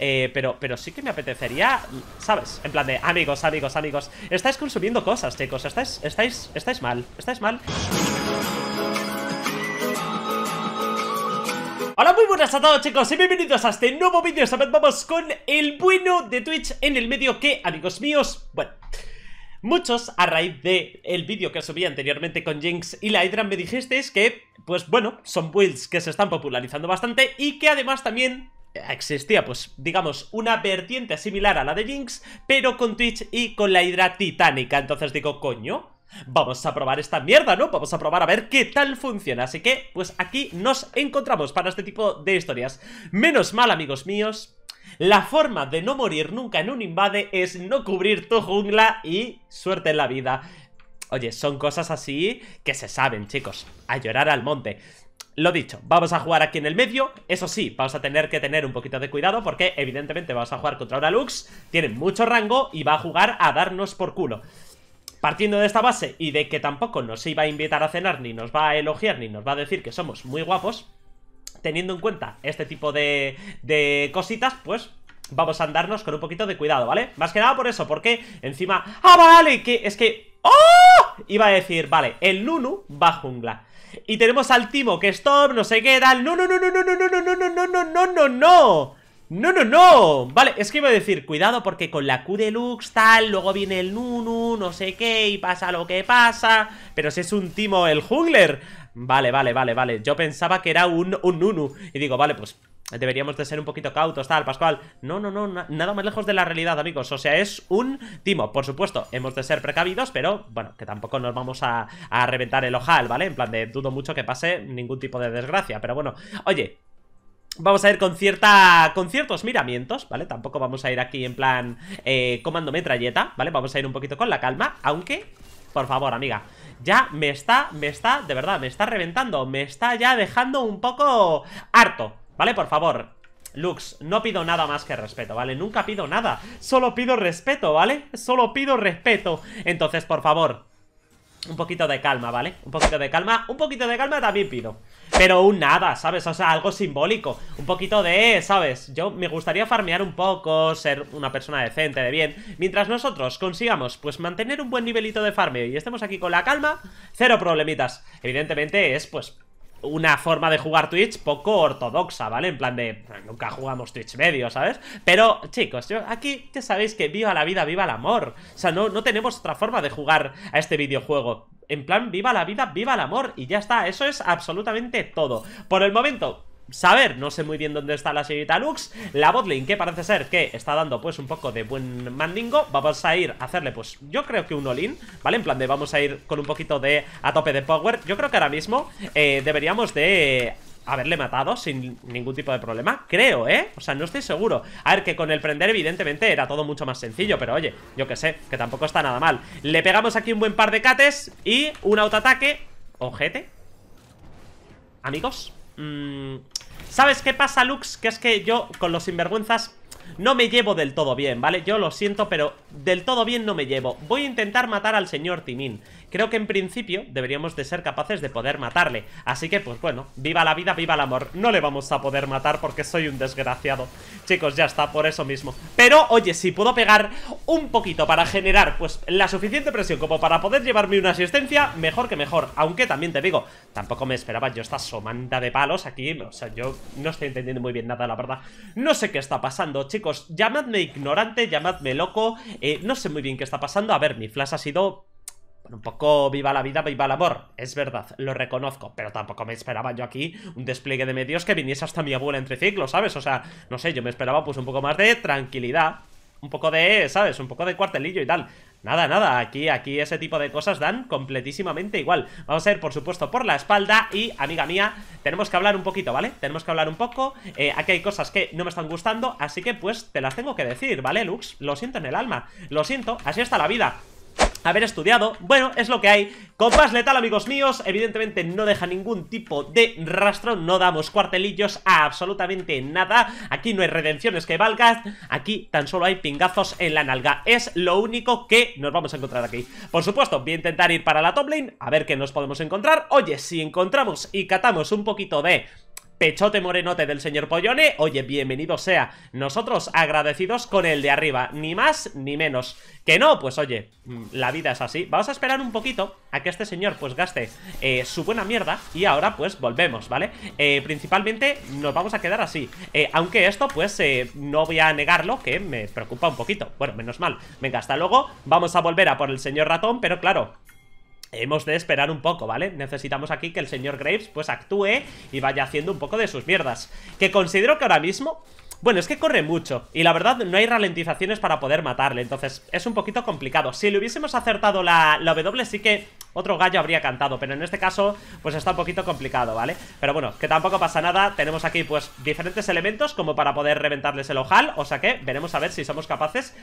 Eh, pero, pero sí que me apetecería, ¿sabes? En plan de, amigos, amigos, amigos. Estáis consumiendo cosas, chicos. Estáis, estáis, estáis mal. Estáis mal. Hola, muy buenas a todos chicos y bienvenidos a este nuevo vídeo vamos con el bueno de Twitch en el medio que, amigos míos, bueno... Muchos, a raíz del el vídeo que subí anteriormente con Jinx y la me dijisteis que, pues bueno, son builds que se están popularizando bastante y que además también existía, pues, digamos, una vertiente similar a la de Jinx, pero con Twitch y con la Hidra Titánica. Entonces digo, coño, Vamos a probar esta mierda, ¿no? Vamos a probar a ver qué tal funciona Así que, pues aquí nos encontramos para este tipo de historias Menos mal, amigos míos La forma de no morir nunca en un invade es no cubrir tu jungla y suerte en la vida Oye, son cosas así que se saben, chicos A llorar al monte lo dicho, vamos a jugar aquí en el medio Eso sí, vamos a tener que tener un poquito de cuidado Porque evidentemente vamos a jugar contra una Lux Tiene mucho rango y va a jugar a darnos por culo Partiendo de esta base y de que tampoco nos iba a invitar a cenar Ni nos va a elogiar, ni nos va a decir que somos muy guapos Teniendo en cuenta este tipo de, de cositas, pues vamos a andarnos con un poquito de cuidado, ¿vale? Más que nada por eso, porque encima... ¡Ah, vale! Que es que... ¡Oh! Iba a decir, vale, el Nunu va jungla y tenemos al Timo, que es no sé qué, tal. No, no, no, no, no, no, no, no, no, no, no, no, no, no, no. No, no, Vale, es que iba a decir, cuidado porque con la Q deluxe tal, luego viene el Nunu, no sé qué, y pasa lo que pasa. Pero si es un Timo el jungler, Vale, vale, vale, vale. Yo pensaba que era un, un Nunu. Y digo, vale, pues deberíamos de ser un poquito cautos, tal, Pascual. No, no, no, nada más lejos de la realidad, amigos. O sea, es un timo. Por supuesto, hemos de ser precavidos, pero bueno, que tampoco nos vamos a, reventar el ojal, ¿vale? En plan de dudo mucho que pase ningún tipo de desgracia. Pero bueno, oye, Vamos a ir con cierta... con ciertos miramientos, ¿vale? Tampoco vamos a ir aquí en plan eh, comando metralleta, ¿vale? Vamos a ir un poquito con la calma, aunque... Por favor, amiga ya me está, me está, de verdad, me está reventando Me está ya dejando un poco harto, ¿vale? Por favor, Lux, no pido nada más que respeto, ¿vale? Nunca pido nada, solo pido respeto, ¿vale? Solo pido respeto Entonces, por favor, un poquito de calma, ¿vale? Un poquito de calma, un poquito de calma también pido pero un nada, ¿sabes? O sea, algo simbólico, un poquito de, ¿sabes? Yo me gustaría farmear un poco, ser una persona decente, de bien, mientras nosotros consigamos, pues, mantener un buen nivelito de farmeo y estemos aquí con la calma, cero problemitas. Evidentemente es, pues, una forma de jugar Twitch poco ortodoxa, ¿vale? En plan de, nunca jugamos Twitch medio, ¿sabes? Pero, chicos, yo aquí ya sabéis que viva la vida, viva el amor. O sea, no, no tenemos otra forma de jugar a este videojuego. En plan, viva la vida, viva el amor y ya está, eso es absolutamente todo. Por el momento, saber, no sé muy bien dónde está la señorita Lux La botlane que parece ser que está dando pues un poco de buen mandingo Vamos a ir a hacerle pues yo creo que un all ¿vale? En plan de vamos a ir con un poquito de a tope de power Yo creo que ahora mismo eh, deberíamos de haberle matado sin ningún tipo de problema Creo, ¿eh? O sea, no estoy seguro A ver, que con el prender evidentemente era todo mucho más sencillo Pero oye, yo que sé, que tampoco está nada mal Le pegamos aquí un buen par de cates Y un autoataque Ojete Amigos mm, ¿Sabes qué pasa, Lux? Que es que yo con los sinvergüenzas no me llevo del todo bien, ¿vale? Yo lo siento, pero del todo bien no me llevo Voy a intentar matar al señor Timín Creo que en principio deberíamos de ser capaces de poder matarle Así que pues bueno, viva la vida, viva el amor No le vamos a poder matar porque soy un desgraciado Chicos, ya está, por eso mismo Pero oye, si puedo pegar un poquito para generar pues la suficiente presión Como para poder llevarme una asistencia, mejor que mejor Aunque también te digo, tampoco me esperaba yo esta somanda de palos aquí O sea, yo no estoy entendiendo muy bien nada, la verdad No sé qué está pasando, chicos Llamadme ignorante, llamadme loco eh, No sé muy bien qué está pasando A ver, mi flash ha sido un poco viva la vida, viva el amor. Es verdad, lo reconozco. Pero tampoco me esperaba yo aquí un despliegue de medios que viniese hasta mi abuela entre ciclos ¿sabes? O sea, no sé, yo me esperaba pues un poco más de tranquilidad. Un poco de, ¿sabes? Un poco de cuartelillo y tal. Nada, nada, aquí, aquí ese tipo de cosas dan completísimamente igual Vamos a ir, por supuesto, por la espalda y, amiga mía, tenemos que hablar un poquito, ¿vale? Tenemos que hablar un poco, eh, aquí hay cosas que no me están gustando Así que, pues, te las tengo que decir, ¿vale, Lux? Lo siento en el alma, lo siento, así está la vida haber estudiado. Bueno, es lo que hay. más letal, amigos míos, evidentemente no deja ningún tipo de rastro, no damos cuartelillos a absolutamente nada. Aquí no hay redenciones que valgan, aquí tan solo hay pingazos en la nalga. Es lo único que nos vamos a encontrar aquí. Por supuesto, voy a intentar ir para la top lane, a ver qué nos podemos encontrar. Oye, si encontramos y catamos un poquito de pechote morenote del señor Pollone, oye, bienvenido sea. Nosotros agradecidos con el de arriba, ni más ni menos. Que no, pues oye, mm, la vida es así. Vamos a esperar un poquito a que este señor pues gaste eh, su buena mierda y ahora pues volvemos, ¿vale? Eh, principalmente nos vamos a quedar así. Eh, aunque esto pues no voy a negarlo, que me preocupa un poquito. Bueno, menos mal. Venga, hasta luego. Vamos a volver a por el señor ratón, pero claro, Hemos de esperar un poco, ¿vale? Necesitamos aquí que el señor Graves pues actúe y vaya haciendo un poco de sus mierdas. Que considero que ahora mismo... Bueno, es que corre mucho y la verdad no hay ralentizaciones para poder matarle, entonces es un poquito complicado. Si le hubiésemos acertado la, la W sí que otro gallo habría cantado, pero en este caso pues está un poquito complicado, ¿vale? Pero bueno, que tampoco pasa nada, tenemos aquí pues diferentes elementos como para poder reventarles el ojal, o sea que veremos a ver si somos capaces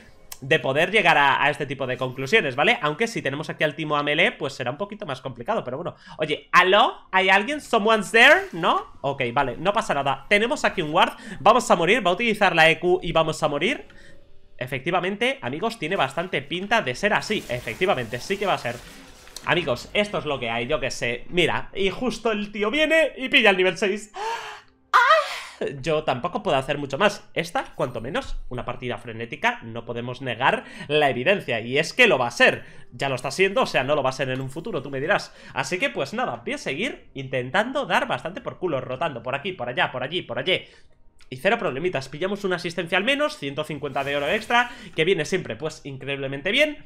de poder llegar a, este tipo de conclusiones, ¿vale? Aunque si tenemos aquí al Timo a pues será un poquito más complicado, pero bueno. Oye, ¿aló? ¿Hay alguien? ¿Someone's there? ¿No? Ok, vale, no pasa nada. Tenemos aquí un ward, vamos a morir, va a utilizar la EQ y vamos a morir. Efectivamente, amigos, tiene bastante pinta de ser así. Efectivamente, sí que va a ser. Amigos, esto es lo que hay, yo que sé. Mira, y justo el tío viene y pilla el nivel 6. ¡Ah! yo tampoco puedo hacer mucho más. Esta, cuanto menos, una partida frenética, no podemos negar la evidencia. Y es que lo va a ser. Ya lo está siendo, o sea, no lo va a ser en un futuro, tú me dirás. Así que, pues nada, voy a seguir intentando dar bastante por culo, rotando por aquí, por allá, por allí, por allí. Y cero problemitas, pillamos una asistencia al menos, 150 de oro extra, que viene siempre pues increíblemente bien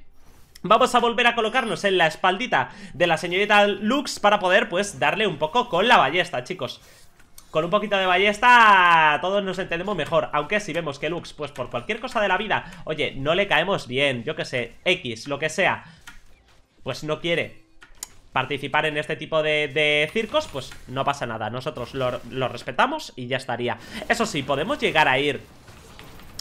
Vamos a volver a colocarnos en la espaldita de la señorita Lux para poder pues darle un poco con la ballesta chicos con un poquito de ballesta todos nos entendemos mejor Aunque si vemos que Lux, pues por cualquier cosa de la vida Oye, no le caemos bien, yo que sé, X, lo que sea Pues no quiere participar en este tipo de, circos Pues no pasa nada, nosotros lo, lo respetamos y ya estaría Eso sí, podemos llegar a ir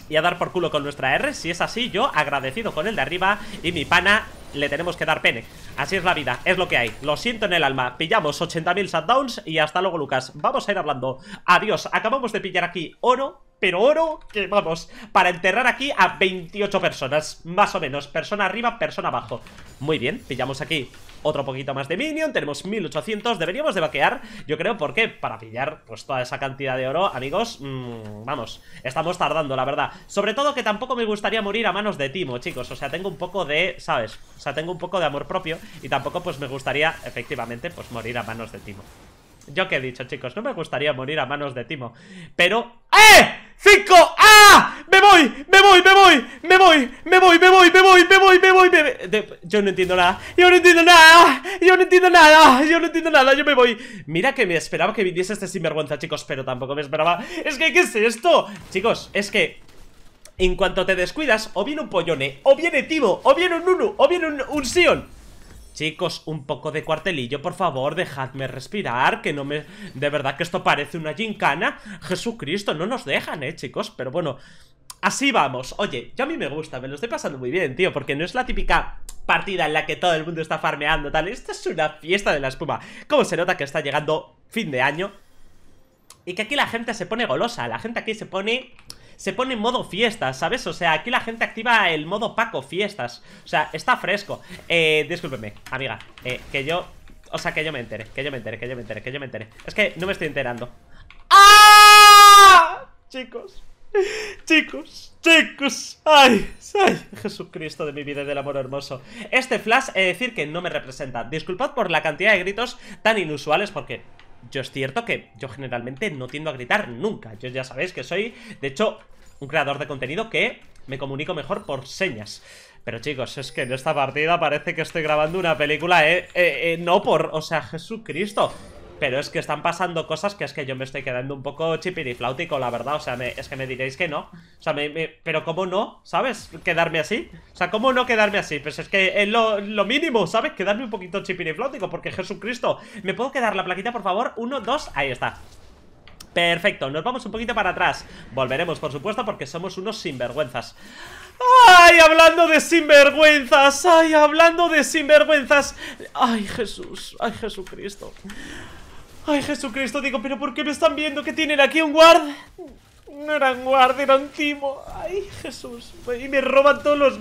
y a dar por culo con nuestra R Si es así, yo agradecido con el de arriba Y mi pana le tenemos que dar pene. Así es la vida, es lo que hay. Lo siento en el alma. Pillamos 80.000 shutdowns y hasta luego, Lucas. Vamos a ir hablando. Adiós. Acabamos de pillar aquí oro pero oro que vamos, para enterrar aquí a 28 personas, más o menos, persona arriba, persona abajo. Muy bien, pillamos aquí otro poquito más de Minion, tenemos 1800, deberíamos de vaquear, yo creo, porque para pillar pues toda esa cantidad de oro, amigos, mm, vamos, estamos tardando, la verdad. Sobre todo que tampoco me gustaría morir a manos de Timo, chicos, o sea, tengo un poco de, ¿sabes? O sea, tengo un poco de amor propio y tampoco pues me gustaría, efectivamente, pues morir a manos de Timo. Yo que he dicho, chicos, no me gustaría morir a manos de Timo Pero... ¡Eh! ¡Cinco! ¡Ah! ¡Me voy! ¡Me voy! ¡Me voy! ¡Me voy! ¡Me voy! ¡Me voy! ¡Me voy! ¡Me voy! ¡Me voy! Me... voy. Yo no entiendo nada ¡Yo no entiendo nada! ¡Yo no entiendo nada! ¡Yo no entiendo nada! ¡Yo me voy! Mira que me esperaba que viniese este sinvergüenza, chicos Pero tampoco me esperaba... ¡Es que qué es esto! Chicos, es que... En cuanto te descuidas, o viene un pollone, o viene Timo, o viene un Nunu, o viene un, un Sion Chicos, un poco de cuartelillo, por favor, dejadme respirar, que no me... De verdad que esto parece una gincana. Jesucristo, no nos dejan, eh, chicos. Pero bueno, así vamos. Oye, yo a mí me gusta, me lo estoy pasando muy bien, tío, porque no es la típica partida en la que todo el mundo está farmeando, tal. Esto es una fiesta de la espuma. Como se nota que está llegando fin de año. Y que aquí la gente se pone golosa, la gente aquí se pone se pone en modo fiestas, ¿sabes? O sea, aquí la gente activa el modo Paco Fiestas. O sea, está fresco. Eh, discúlpeme, amiga, eh, que yo... O sea, que yo me entere, que yo me entere, que yo me entere, que yo me entere. Es que no me estoy enterando. ¡Ah! Chicos, Chicos, chicos, ay, ay, Jesucristo de mi vida y del amor hermoso. Este flash, he de decir que no me representa. Disculpad por la cantidad de gritos tan inusuales porque yo es cierto que yo generalmente no tiendo a gritar nunca. Yo ya sabéis que soy, de hecho, un creador de contenido que me comunico mejor por señas. Pero chicos, es que en esta partida parece que estoy grabando una película, eh, eh, eh no por... O sea, Jesucristo. Pero es que están pasando cosas que es que yo me estoy quedando un poco chipirifláutico, la verdad. O sea, es que me diréis que no. O sea, pero ¿cómo no? ¿Sabes? Quedarme así. O sea, ¿cómo no quedarme así? Pues es que es lo, lo mínimo, ¿sabes? Quedarme un poquito chipirifláutico, porque Jesucristo. ¿Me puedo quedar la plaquita, por favor? Uno, dos, ahí está. Perfecto, nos vamos un poquito para atrás Volveremos, por supuesto, porque somos unos sinvergüenzas ¡Ay, hablando de sinvergüenzas! ¡Ay, hablando de sinvergüenzas! ¡Ay, Jesús! ¡Ay, Jesucristo! Ay, Jesucristo, digo, pero ¿por qué me están viendo que tienen aquí un guard? No era un guard, era un timo. Ay, Jesús. Y me roban todos los...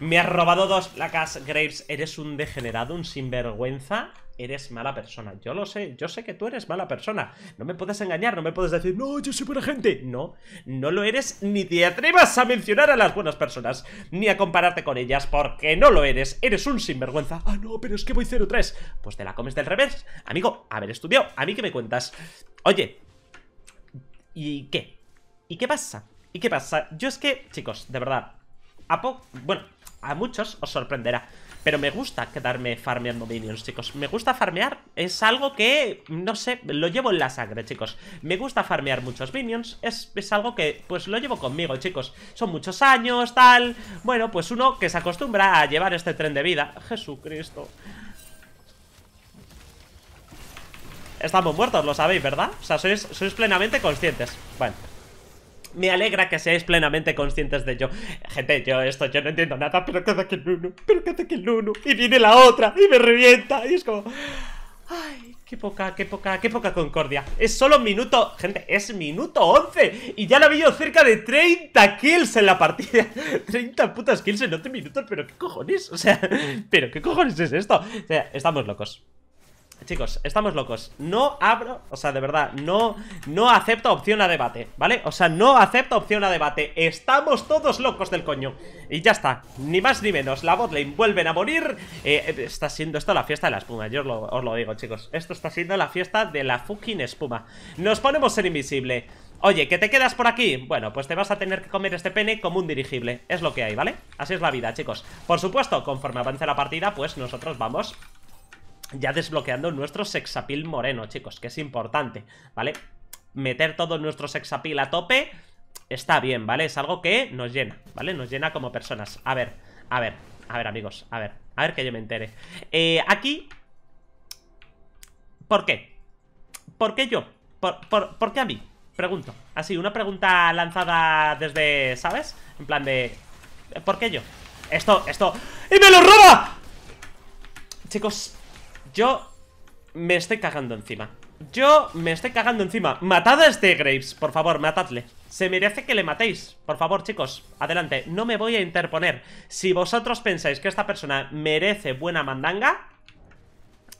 Me has robado dos placas, Graves. Eres un degenerado, un sinvergüenza eres mala persona. Yo lo sé, yo sé que tú eres mala persona. No me puedes engañar, no me puedes decir, no, yo soy buena gente. No, no lo eres ni te atrevas a mencionar a las buenas personas, ni a compararte con ellas, porque no lo eres. Eres un sinvergüenza. Ah, no, pero es que voy 0-3. Pues te la comes del revés. Amigo, a ver, estudiado, a mí que me cuentas. Oye, ¿y qué? ¿Y qué pasa? ¿Y qué pasa? Yo es que, chicos, de verdad, a po bueno, a muchos os sorprenderá. Pero me gusta quedarme farmeando minions, chicos. Me gusta farmear. Es algo que, no sé, lo llevo en la sangre, chicos. Me gusta farmear muchos minions. Es, algo que, pues, lo llevo conmigo, chicos. Son muchos años, tal... Bueno, pues uno que se acostumbra a llevar este tren de vida. Jesucristo. Estamos muertos, lo sabéis, ¿verdad? O sea, sois, sois plenamente conscientes. Bueno me alegra que seáis plenamente conscientes de ello. Gente, yo esto, yo no entiendo nada, pero cada que uno, pero cada que uno, y viene la otra, y me revienta, y es como... Ay, qué poca, qué poca, qué poca concordia. Es solo minuto, gente, es minuto 11 y ya le habido cerca de 30 kills en la partida. 30 putas kills en 11 minutos, pero qué cojones, o sea, pero qué cojones es esto. O sea, estamos locos. Chicos, estamos locos No abro, o sea, de verdad No, no acepto opción a debate, ¿vale? O sea, no acepto opción a debate Estamos todos locos del coño Y ya está, ni más ni menos La botlane vuelven a morir eh, eh, Está siendo esto la fiesta de la espuma, yo os lo, digo, chicos Esto está siendo la fiesta de la fucking espuma Nos ponemos en invisible Oye, ¿que te quedas por aquí? Bueno, pues te vas a tener que comer este pene como un dirigible Es lo que hay, ¿vale? Así es la vida, chicos Por supuesto, conforme avance la partida, pues nosotros vamos ya desbloqueando nuestro sexapil moreno, chicos, que es importante, ¿vale? Meter todo nuestro sexapil a tope está bien, ¿vale? Es algo que nos llena, ¿vale? Nos llena como personas. A ver, a ver, a ver, amigos, a ver, a ver que yo me entere. Eh, aquí... ¿Por qué? ¿Por qué yo? ¿Por, por qué a mí? Pregunto. Así, una pregunta lanzada desde, ¿sabes? En plan de... ¿Por qué yo? Esto, esto... ¡Y me lo roba! Chicos, yo me estoy cagando encima Yo me estoy cagando encima Matad a este Graves, por favor, matadle Se merece que le matéis, por favor, chicos Adelante, no me voy a interponer Si vosotros pensáis que esta persona merece buena mandanga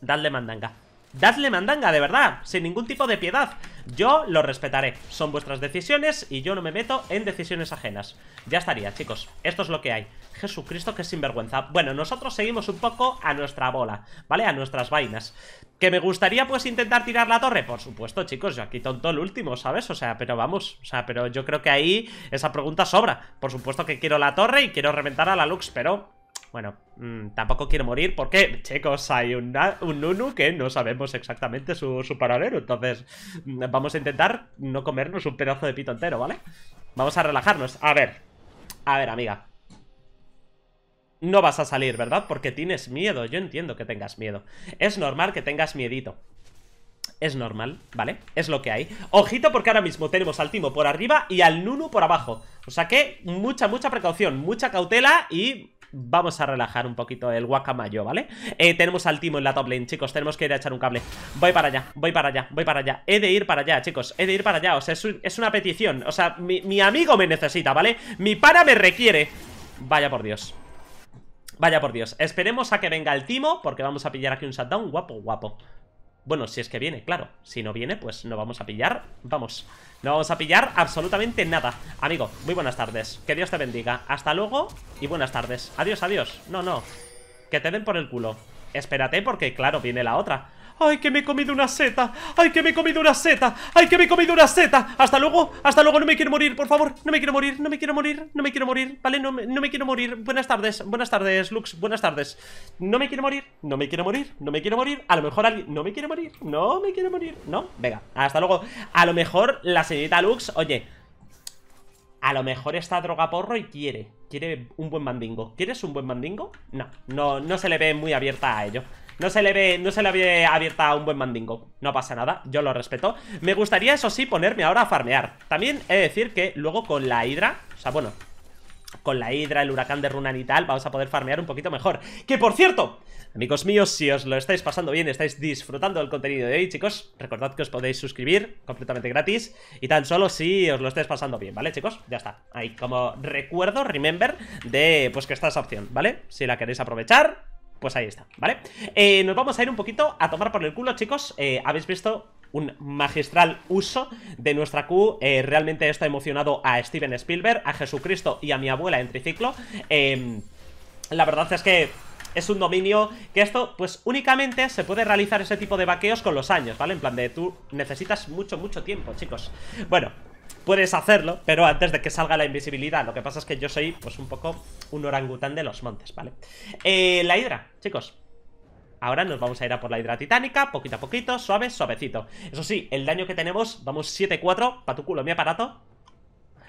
Dadle mandanga Dadle mandanga, de verdad, sin ningún tipo de piedad. Yo lo respetaré. Son vuestras decisiones y yo no me meto en decisiones ajenas. Ya estaría, chicos. Esto es lo que hay. Jesucristo, que sinvergüenza. Bueno, nosotros seguimos un poco a nuestra bola, ¿vale? A nuestras vainas. ¿Que me gustaría, pues, intentar tirar la torre? Por supuesto, chicos. Yo aquí tonto el último, ¿sabes? O sea, pero vamos. O sea, pero yo creo que ahí esa pregunta sobra. Por supuesto que quiero la torre y quiero reventar a la Lux, pero... Bueno, mm, tampoco quiero morir porque, chicos, hay un Nunu que no sabemos exactamente su, su paradero. Entonces, mm, vamos a intentar no comernos un pedazo de pito entero, ¿vale? Vamos a relajarnos. A ver, a ver, amiga. No vas a salir, ¿verdad? Porque tienes miedo. Yo entiendo que tengas miedo. Es normal que tengas miedito. Es normal, ¿vale? Es lo que hay Ojito porque ahora mismo tenemos al Timo por arriba Y al Nunu por abajo O sea que mucha, mucha precaución Mucha cautela y vamos a relajar un poquito el guacamayo, ¿vale? Eh, tenemos al Timo en la top lane, chicos, tenemos que ir a echar un cable Voy para allá, voy para allá, voy para allá He de ir para allá, chicos, he de ir para allá O sea, es, una petición, o sea, mi, amigo me necesita, ¿vale? Mi para me requiere Vaya por Dios Vaya por Dios, esperemos a que venga el Timo Porque vamos a pillar aquí un shutdown guapo, guapo bueno, si es que viene, claro Si no viene, pues no vamos a pillar Vamos, no vamos a pillar absolutamente nada Amigo, muy buenas tardes Que Dios te bendiga, hasta luego y buenas tardes Adiós, adiós, no, no Que te den por el culo Espérate porque, claro, viene la otra ¡Ay, que me he comido una seta! ¡Ay, que me he comido una seta! ¡Ay, que me he comido una seta! ¡Hasta luego! ¡Hasta luego! ¡No me quiero morir, por favor! ¡No me quiero morir! ¡No me quiero morir! ¡No me quiero morir! ¿Vale? No me, no me quiero morir. Buenas tardes. Buenas tardes, Lux. Buenas tardes. No me quiero morir. No me quiero morir. No me quiero morir. A lo mejor alguien... No me quiero morir. No me quiero morir. No. Venga. Hasta luego. A lo mejor la señorita Lux... Oye... A lo mejor está droga porro y quiere. Quiere un buen mandingo. ¿Quieres un buen mandingo? No, no, no se le ve muy abierta a ello. No se le ve, no se le abierta a un buen mandingo No pasa nada, yo lo respeto Me gustaría, eso sí, ponerme ahora a farmear También he de decir que luego con la hidra O sea, bueno, con la hidra, el huracán de Runan y tal, vamos a poder farmear un poquito mejor. Que por cierto, amigos míos, si os lo estáis pasando bien, estáis disfrutando del contenido de hoy, chicos, recordad que os podéis suscribir completamente gratis y tan solo si os lo estáis pasando bien, ¿vale, chicos? Ya está. Ahí como recuerdo, remember, de pues que está esa opción, ¿vale? Si la queréis aprovechar, pues ahí está, ¿vale? Eh, nos vamos a ir un poquito a tomar por el culo, chicos. Eh, habéis visto un magistral uso de nuestra Q. Eh, realmente esto ha emocionado a Steven Spielberg, a Jesucristo y a mi abuela en triciclo. Em, la verdad es que es un dominio que esto, pues únicamente se puede realizar ese tipo de vaqueos con los años, ¿vale? En plan de tú necesitas mucho, mucho tiempo, chicos. Bueno, puedes hacerlo, pero antes de que salga la invisibilidad. Lo que pasa es que yo soy, pues, un poco un orangután de los montes, ¿vale? Eh, la hidra, chicos. Ahora nos vamos a ir a por la hidra titánica, poquito a poquito, suave, suavecito. Eso sí, el daño que tenemos, vamos 7-4, pa' tu culo mi aparato.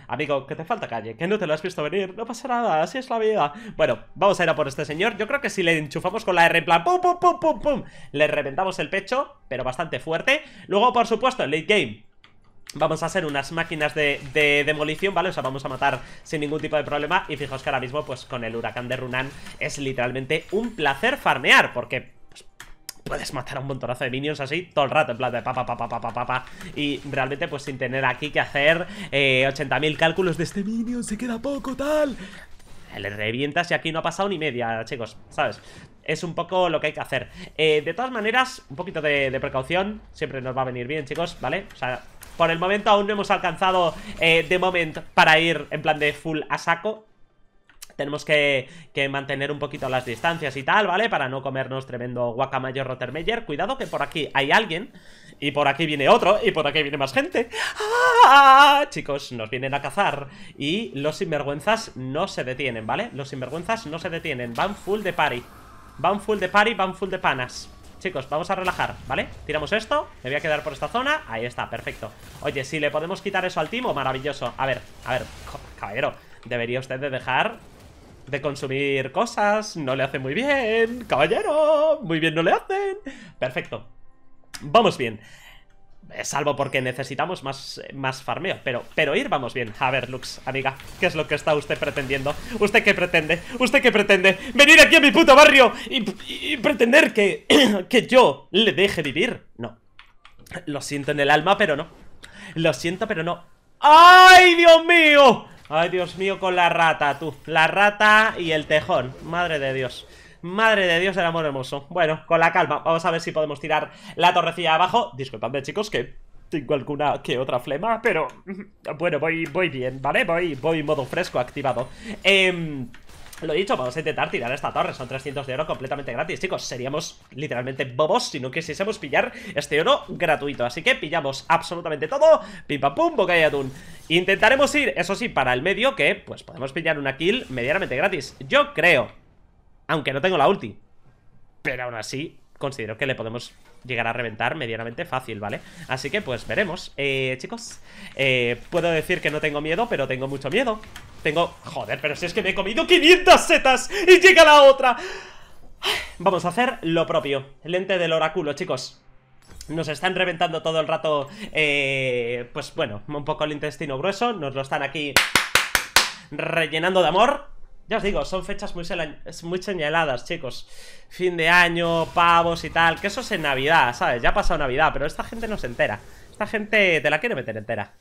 Amigo, que te falta calle, que no te lo has visto venir No pasa nada, así es la vida Bueno, vamos a ir a por este señor Yo creo que si le enchufamos con la R en plan pum, pum, pum, pum, pum Le reventamos el pecho, pero bastante fuerte Luego, por supuesto, el late game Vamos a hacer unas máquinas de, demolición, ¿vale? O sea, vamos a matar sin ningún tipo de problema Y fijaos que ahora mismo, pues con el huracán de Runan Es literalmente un placer farmear Porque pues, puedes matar a un montonazo de minions así todo el rato En plan de pa, pa, pa, pa, Y realmente pues sin tener aquí que hacer 80.000 eh, cálculos de este minion Se queda poco, tal le revientas y aquí no ha pasado ni media, chicos, ¿sabes? es un poco lo que hay que hacer eh, De todas maneras, un poquito de, de, precaución Siempre nos va a venir bien, chicos, ¿vale? O sea, por el momento aún no hemos alcanzado eh, de momento, para ir en plan de full a saco tenemos que, mantener un poquito las distancias y tal, ¿vale? Para no comernos tremendo guacamayo Rottermeyer. Cuidado que por aquí hay alguien. Y por aquí viene otro. Y por aquí viene más gente. ¡Ah! Chicos, nos vienen a cazar. Y los sinvergüenzas no se detienen, ¿vale? Los sinvergüenzas no se detienen. Van full de party. Van full de party, van full de panas. Chicos, vamos a relajar, ¿vale? Tiramos esto, me voy a quedar por esta zona Ahí está, perfecto Oye, si le podemos quitar eso al timo, maravilloso A ver, a ver, caballero Debería usted de dejar de consumir cosas No le hace muy bien, caballero Muy bien no le hacen Perfecto Vamos bien eh, salvo porque necesitamos más, eh, más farmeo pero, pero ir vamos bien A ver, Lux, amiga, ¿qué es lo que está usted pretendiendo? ¿Usted qué pretende? ¿Usted qué pretende? ¡Venir aquí a mi puto barrio! Y, pretender que, que yo le deje vivir No Lo siento en el alma, pero no Lo siento, pero no ¡Ay, Dios mío! ¡Ay, Dios mío! Con la rata, tú La rata y el tejón Madre de Dios Madre de Dios, el amor hermoso. Bueno, con la calma, vamos a ver si podemos tirar la torrecilla abajo. Disculpadme, chicos, que tengo alguna que otra flema, pero bueno, voy, voy bien, ¿vale? Voy, voy modo fresco activado. Em, lo dicho, vamos a intentar tirar esta torre Son 300 de oro completamente gratis, chicos Seríamos literalmente bobos si no quisiésemos pillar este oro gratuito Así que pillamos absolutamente todo Pim pam pum, boca atún Intentaremos ir, eso sí, para el medio Que pues podemos pillar una kill medianamente gratis Yo creo aunque no tengo la ulti. Pero aún así, considero que le podemos llegar a reventar medianamente fácil, ¿vale? Así que pues veremos, eh, chicos eh, Puedo decir que no tengo miedo, pero tengo mucho miedo Tengo... Joder, pero si es que me he comido 500 setas Y llega la otra Vamos a hacer lo propio Lente del oráculo, chicos nos están reventando todo el rato, eh, pues bueno, un poco el intestino grueso, nos lo están aquí rellenando de amor ya os digo, son fechas muy, señaladas, chicos Fin de año, pavos y tal Que eso es en Navidad, ¿sabes? Ya ha pasado Navidad, pero esta gente no se entera Esta gente te la quiere meter entera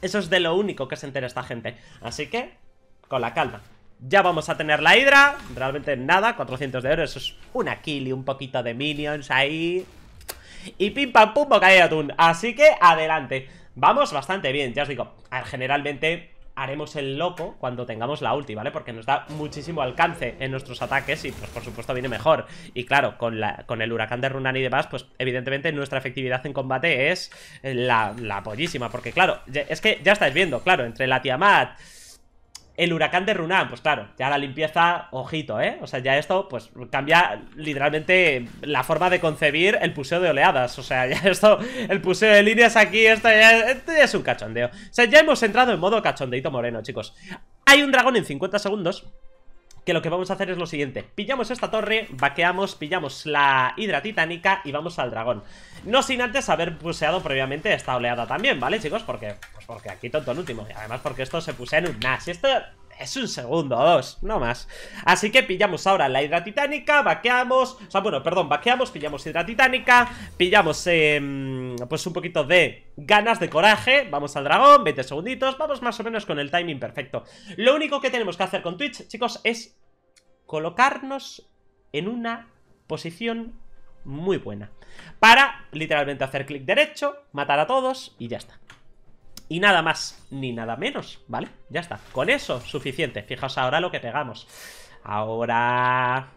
Eso es de lo único que se entera esta gente Así que, con la calma ya vamos a tener la hidra Realmente nada, 400 de euros Eso es una kill y un poquito de minions ahí Y pim pam pum boca atún Así que adelante Vamos bastante bien, ya os digo Generalmente haremos el loco cuando tengamos la ulti, ¿vale? Porque nos da muchísimo alcance en nuestros ataques y, pues, por supuesto, viene mejor. Y claro, con, la, con el huracán de Runan y demás, pues, evidentemente, nuestra efectividad en combate es la, la pollísima. Porque, claro, es que ya estáis viendo, claro, entre la Tiamat el huracán de Runan, pues claro, ya la limpieza, ojito, ¿eh? O sea, ya esto, pues cambia literalmente la forma de concebir el puseo de oleadas. O sea, ya esto, el puseo de líneas aquí, esto esto ya es un cachondeo. O sea, ya hemos entrado en modo cachondeito moreno, chicos. Hay un dragón en 50 segundos que lo que vamos a hacer es lo siguiente. Pillamos esta torre, vaqueamos, pillamos la hidra titánica y vamos al dragón. No sin antes haber puseado previamente esta oleada también, ¿vale, chicos? Porque, pues porque aquí tonto el último. Y además porque esto se puse en un Nash. Esto es un segundo o dos, no más. Así que pillamos ahora la hidra titánica, vaqueamos, o sea, bueno, perdón, vaqueamos, pillamos hidra titánica, pillamos, em, pues un poquito de ganas de coraje, vamos al dragón, 20 segunditos, vamos más o menos con el timing perfecto. Lo único que tenemos que hacer con Twitch, chicos, es colocarnos en una posición muy buena. Para literalmente hacer clic derecho, matar a todos y ya está y nada más, ni nada menos, ¿vale? Ya está, con eso, suficiente. Fijaos ahora lo que pegamos. Ahora...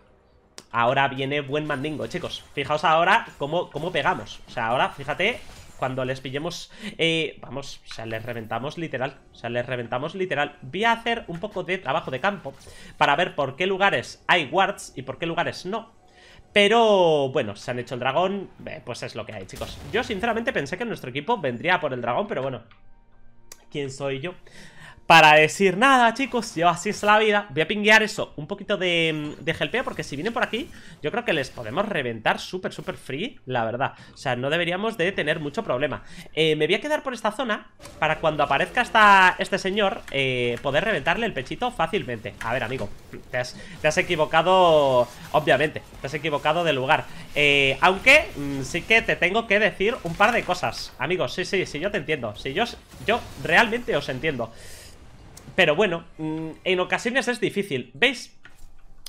Ahora viene buen mandingo, chicos. Fijaos ahora cómo, cómo pegamos. O sea, ahora, fíjate, cuando les pillemos... Eh, vamos, o sea, les reventamos literal. O sea, les reventamos literal. Voy a hacer un poco de trabajo de campo para ver por qué lugares hay wards y por qué lugares no. Pero bueno, se han hecho el dragón, eh, pues es lo que hay, chicos. Yo sinceramente pensé que nuestro equipo vendría por el dragón, pero bueno, quién soy yo para decir nada, chicos, yo así es la vida. Voy a pinguear eso, un poquito de, mm, de porque si vienen por aquí, yo creo que les podemos reventar súper, súper free, la verdad. O sea, no deberíamos de tener mucho problema. Eh, me voy a quedar por esta zona para cuando aparezca este señor, eh, poder reventarle el pechito fácilmente. A ver, amigo, te has, te has equivocado, obviamente, te has equivocado de lugar. Eh, aunque mm, sí que te tengo que decir un par de cosas, amigos, sí, sí, sí, yo te entiendo. Si yo, yo realmente os entiendo. Pero bueno, mm, en ocasiones es difícil. ¿Veis?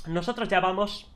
Nosotros ya vamos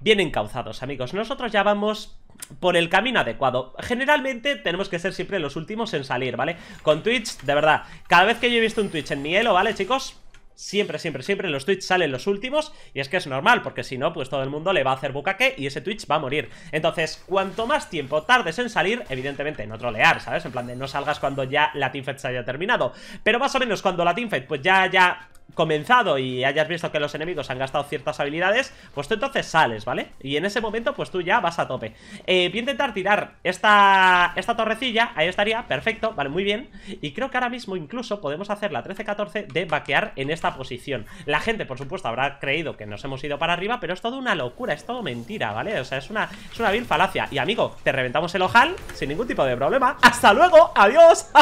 bien encauzados, amigos. Nosotros ya vamos por el camino adecuado. Generalmente tenemos que ser siempre los últimos en salir, ¿vale? Con Twitch, de verdad, cada vez que yo he visto un Twitch en mi elo, ¿vale, chicos? Siempre, siempre, siempre en los Twitch salen los últimos y es que es normal, porque si no, pues todo el mundo le va a hacer bucaque y ese Twitch va a morir. Entonces, cuanto más tiempo tardes en salir, evidentemente no trolear, ¿sabes? En plan de no salgas cuando ya la teamfight se haya terminado. Pero más o menos cuando la teamfight pues ya ya comenzado y hayas visto que los enemigos han gastado ciertas habilidades, pues tú entonces sales, ¿vale? Y en ese momento, pues tú ya vas a tope. Eh, voy a intentar tirar esta, esta torrecilla, ahí estaría, perfecto, vale, muy bien. Y creo que ahora mismo incluso podemos hacer la 13-14 de vaquear en esta posición. La gente, por supuesto, habrá creído que nos hemos ido para arriba, pero es todo una locura, es todo mentira, ¿vale? O sea, es una, es una vil falacia. Y amigo, te reventamos el ojal sin ningún tipo de problema. ¡Hasta luego! ¡Adiós!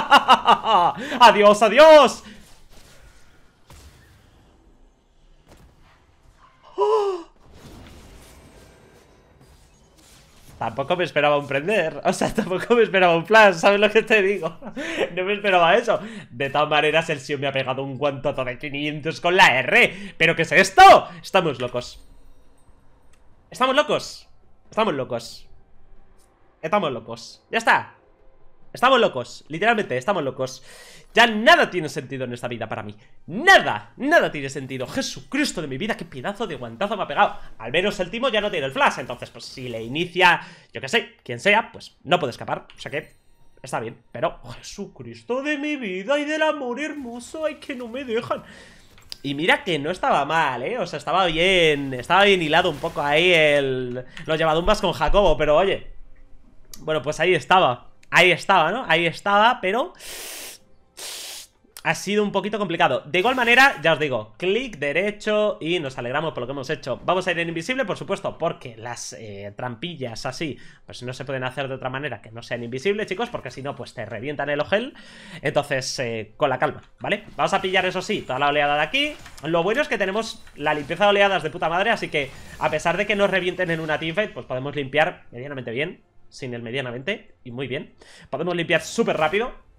¡Adiós, adiós! Tampoco me esperaba un prender, o sea, tampoco me esperaba un flash, ¿sabes lo que te digo? no me esperaba eso. De todas maneras, el Sion me ha pegado un guantazo de 500 con la R. ¿Pero qué es esto? Estamos locos. Estamos locos. Estamos locos. Estamos locos. Ya está. Estamos locos. Literalmente, estamos locos. Ya nada tiene sentido en esta vida para mí Nada, nada tiene sentido Jesucristo de mi vida, qué pedazo de guantazo me ha pegado Al menos el timo ya no tiene el flash Entonces pues si le inicia, yo qué sé, quien sea Pues no puede escapar, o sea que está bien Pero Jesucristo de mi vida y del amor hermoso Ay que no me dejan y mira que no estaba mal, ¿eh? O sea, estaba bien, estaba bien hilado un poco ahí el... Los vas con Jacobo, pero oye... Bueno, pues ahí estaba. Ahí estaba, ¿no? Ahí estaba, pero ha sido un poquito complicado. De igual manera, ya os digo, clic derecho y nos alegramos por lo que hemos hecho. Vamos a ir en invisible, por supuesto, porque las eh, trampillas así, pues no se pueden hacer de otra manera que no sean invisibles, chicos, porque si no, pues te revientan el ojel. Entonces, eh, con la calma, ¿vale? Vamos a pillar, eso sí, toda la oleada de aquí. Lo bueno es que tenemos la limpieza de oleadas de puta madre, así que a pesar de que nos revienten en una teamfight, pues podemos limpiar medianamente bien, sin el medianamente, y muy bien. Podemos limpiar súper rápido.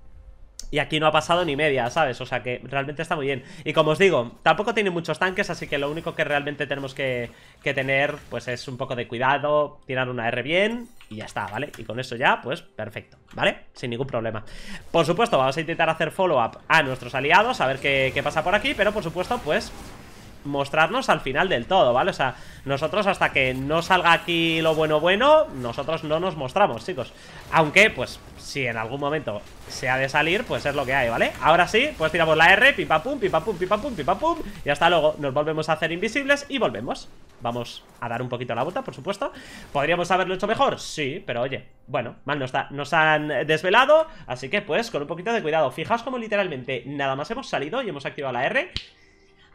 Y aquí no ha pasado ni media, ¿sabes? O sea que realmente está muy bien Y como os digo, tampoco tiene muchos tanques Así que lo único que realmente tenemos que, tener Pues es un poco de cuidado Tirar una R bien y ya está, ¿vale? Y con eso ya, pues perfecto, ¿vale? Sin ningún problema Por supuesto, vamos a intentar hacer follow-up a nuestros aliados A ver qué, qué pasa por aquí Pero por supuesto, pues mostrarnos al final del todo, ¿vale? O sea, nosotros hasta que no salga aquí lo bueno bueno, nosotros no nos mostramos, chicos. Aunque, pues, si en algún momento se ha de salir, pues es lo que hay, ¿vale? Ahora sí, pues tiramos la R, pipa pum, pipa pum, pipa pum, pipa pum, y hasta luego. Nos volvemos a hacer invisibles y volvemos. Vamos a dar un poquito la vuelta, por supuesto. ¿Podríamos haberlo hecho mejor? Sí, pero oye, bueno, mal está. Nos han desvelado, así que pues con un poquito de cuidado. Fijaos como literalmente nada más hemos salido y hemos activado la R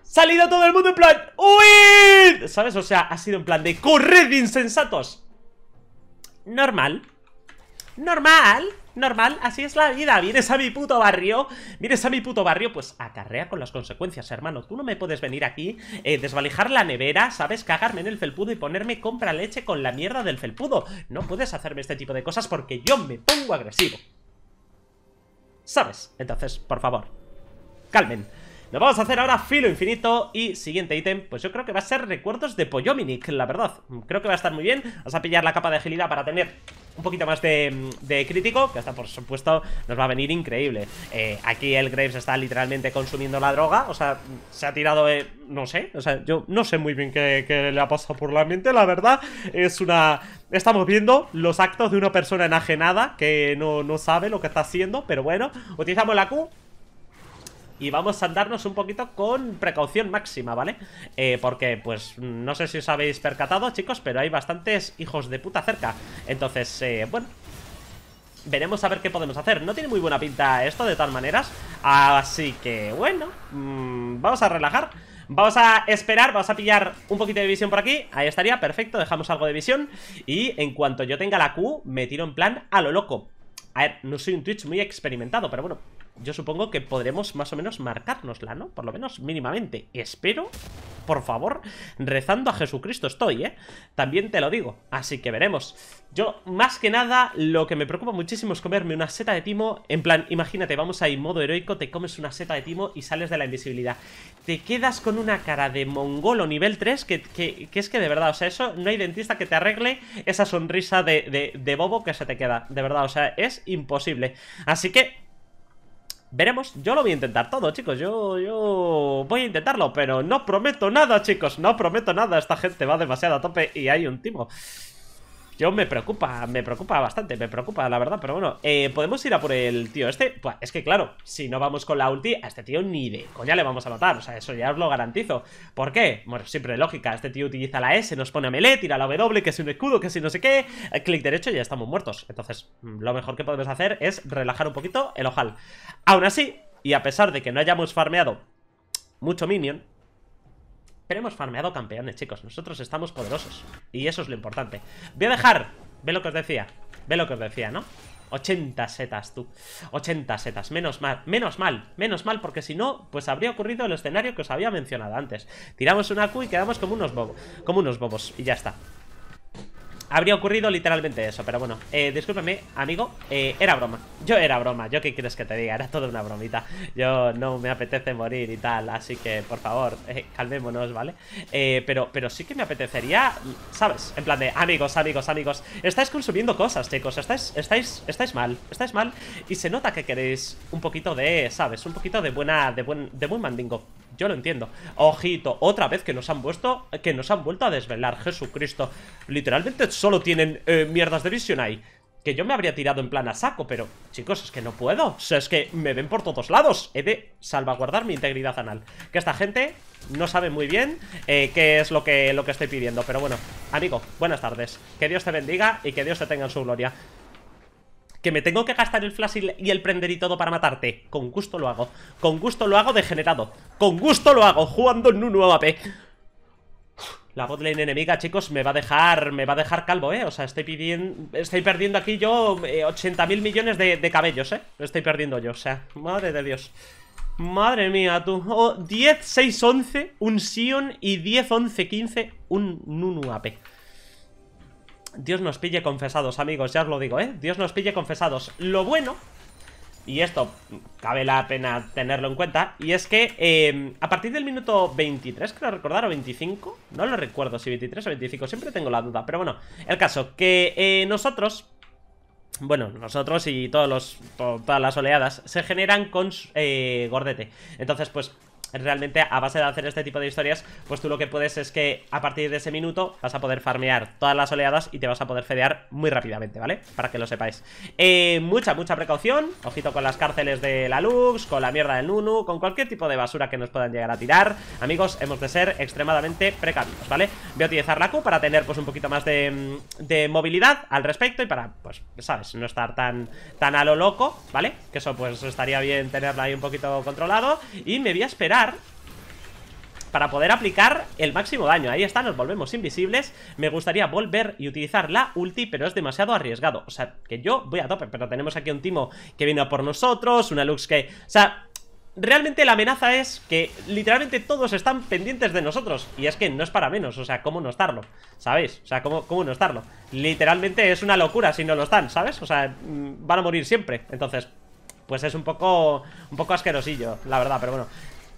salido todo el mundo en plan ¡Uy! ¿Sabes? O sea, ha sido en plan de ¡Corred, insensatos! Normal Normal Normal, así es la vida, vienes a mi puto barrio Vienes a mi puto barrio, pues acarrea con las consecuencias, hermano Tú no me puedes venir aquí, eh, desvalijar la nevera ¿Sabes? Cagarme en el felpudo y ponerme compra leche con la mierda del felpudo No puedes hacerme este tipo de cosas porque yo me pongo agresivo ¿Sabes? Entonces, por favor Calmen nos vamos a hacer ahora filo infinito y siguiente ítem, pues yo creo que va a ser recuerdos de Poyominic, la verdad. Creo que va a estar muy bien. Vamos a pillar la capa de agilidad para tener un poquito más de, mm, de crítico, que hasta por supuesto nos va a venir increíble. Eh, aquí el Graves está literalmente consumiendo la droga, o sea, se ha tirado, eh, no sé, o sea, yo no sé muy bien qué, le ha pasado por la mente, la verdad. Es una... Estamos viendo los actos de una persona enajenada que no sabe lo que está haciendo, pero bueno, utilizamos la Q y vamos a andarnos un poquito con precaución máxima, ¿vale? Eh, porque, pues, no sé si os habéis percatado, chicos, pero hay bastantes hijos de puta cerca. Entonces, eh, bueno, veremos a ver qué podemos hacer. No tiene muy buena pinta esto, de todas maneras. Así que, bueno, mm, vamos a relajar. Vamos a esperar, vamos a pillar un poquito de visión por aquí Ahí estaría, perfecto, dejamos algo de visión Y en cuanto yo tenga la Q, me tiro en plan a lo loco A ver, no soy un Twitch muy experimentado, pero bueno yo supongo que podremos más o menos marcárnosla, ¿no? Por lo menos mínimamente. Espero, por favor, rezando a Jesucristo estoy, ¿eh? También te lo digo, así que veremos. Yo, más que nada, lo que me preocupa muchísimo es comerme una seta de timo. En plan, imagínate, vamos ahí, modo heroico, te comes una seta de timo y sales de la invisibilidad. Te quedas con una cara de mongolo nivel 3, que, es que de verdad, o sea, eso no hay dentista que te arregle esa sonrisa de, de, de bobo que se te queda. De verdad, o sea, es imposible. Así que Veremos, yo lo voy a intentar todo, chicos Yo, yo voy a intentarlo Pero no prometo nada, chicos, no prometo nada Esta gente va demasiado a tope y hay un timo yo me preocupa, me preocupa bastante, me preocupa, la verdad, pero bueno, eh, podemos ir a por el tío este. Pues es que claro, si no vamos con la ulti, a este tío ni de coña le vamos a matar, o sea, eso ya os lo garantizo. ¿Por qué? Bueno, siempre lógica, este tío utiliza la S, nos pone a melee, tira la W, que es un escudo, que si no sé qué, eh, clic derecho y ya estamos muertos. Entonces, mm, lo mejor que podemos hacer es relajar un poquito el ojal. Aún así, y a pesar de que no hayamos farmeado mucho minion, pero hemos farmeado campeones, chicos. Nosotros estamos poderosos. Y eso es lo importante. Voy a dejar... Ve lo que os decía. Ve lo que os decía, ¿no? 80 setas, tú. 80 setas. Menos mal, menos mal, menos mal, porque si no, pues habría ocurrido el escenario que os había mencionado antes. Tiramos una Q y quedamos como unos, bobos como unos bobos. Y ya está habría ocurrido literalmente eso, pero bueno, eh, amigo, eh, era broma, yo era broma, yo qué quieres que te diga, era toda una bromita, yo no me apetece morir y tal, así que por favor, eh, calmémonos, ¿vale? Eh, pero, pero sí que me apetecería, ¿sabes? En plan de, amigos, amigos, amigos, estáis consumiendo cosas, chicos, estáis, estáis, estáis mal, estáis mal, y se nota que queréis un poquito de, ¿sabes? Un poquito de buena, de buen, de buen mandingo. Yo lo entiendo. Ojito, otra vez que nos han puesto, que nos han vuelto a desvelar, Jesucristo. Literalmente solo tienen eh, mierdas de visión ahí. Que yo me habría tirado en plan a saco, pero chicos, es que no puedo. O sea, es que me ven por todos lados. He de salvaguardar mi integridad anal. Que esta gente no sabe muy bien eh, qué es lo que, lo que estoy pidiendo. Pero bueno, amigo, buenas tardes. Que Dios te bendiga y que Dios te tenga en su gloria que me tengo que gastar el flash y el prender y todo para matarte. Con gusto lo hago. Con gusto lo hago degenerado. Con gusto lo hago jugando en un nuevo AP. La botlane enemiga, chicos, me va a dejar me va a dejar calvo, ¿eh? O sea, estoy pidiendo, estoy perdiendo aquí yo 80.000 eh, millones de, cabellos, ¿eh? Lo estoy perdiendo yo, o sea, madre de Dios. Madre mía, tú. 10, 6, 11, un Sion y 10, 11, 15, un Nunu AP. Dios nos pille confesados, amigos, ya os lo digo, ¿eh? Dios nos pille confesados. Lo bueno, y esto cabe la pena tenerlo en cuenta, y es que em, a partir del minuto 23, creo recordar, o 25, no lo recuerdo si 23 o 25, siempre tengo la duda, pero bueno, el caso, que eh, nosotros... Bueno, nosotros y todos los, todas las oleadas se generan con eh, gordete. Entonces, pues realmente a base de hacer este tipo de historias, pues tú lo que puedes es que a partir de ese minuto vas a poder farmear todas las oleadas y te vas a poder fedear muy rápidamente, ¿vale? Para que lo sepáis. Eh, mucha, mucha precaución, ojito con las cárceles de la Lux, con la mierda del Nunu, con cualquier tipo de basura que nos puedan llegar a tirar. Amigos, hemos de ser extremadamente precavidos, ¿vale? Voy a utilizar la Q para tener pues un poquito más de, de movilidad al respecto y para, pues, ¿sabes? No estar tan, tan a lo loco, ¿vale? Que eso pues estaría bien tenerla ahí un poquito controlado y me voy a esperar para poder aplicar el máximo daño. Ahí está, nos volvemos invisibles. Me gustaría volver y utilizar la ulti, pero es demasiado arriesgado. O sea, que yo voy a tope, pero tenemos aquí un Timo que viene a por nosotros, una Lux que... O sea, realmente la amenaza es que literalmente todos están pendientes de nosotros. Y es que no es para menos, o sea, ¿cómo no estarlo? ¿Sabéis? O sea, ¿cómo, cómo no estarlo? Literalmente es una locura si no lo están, ¿sabes? O sea, mm, van a morir siempre. Entonces, pues es un poco un poco asquerosillo, la verdad, pero bueno.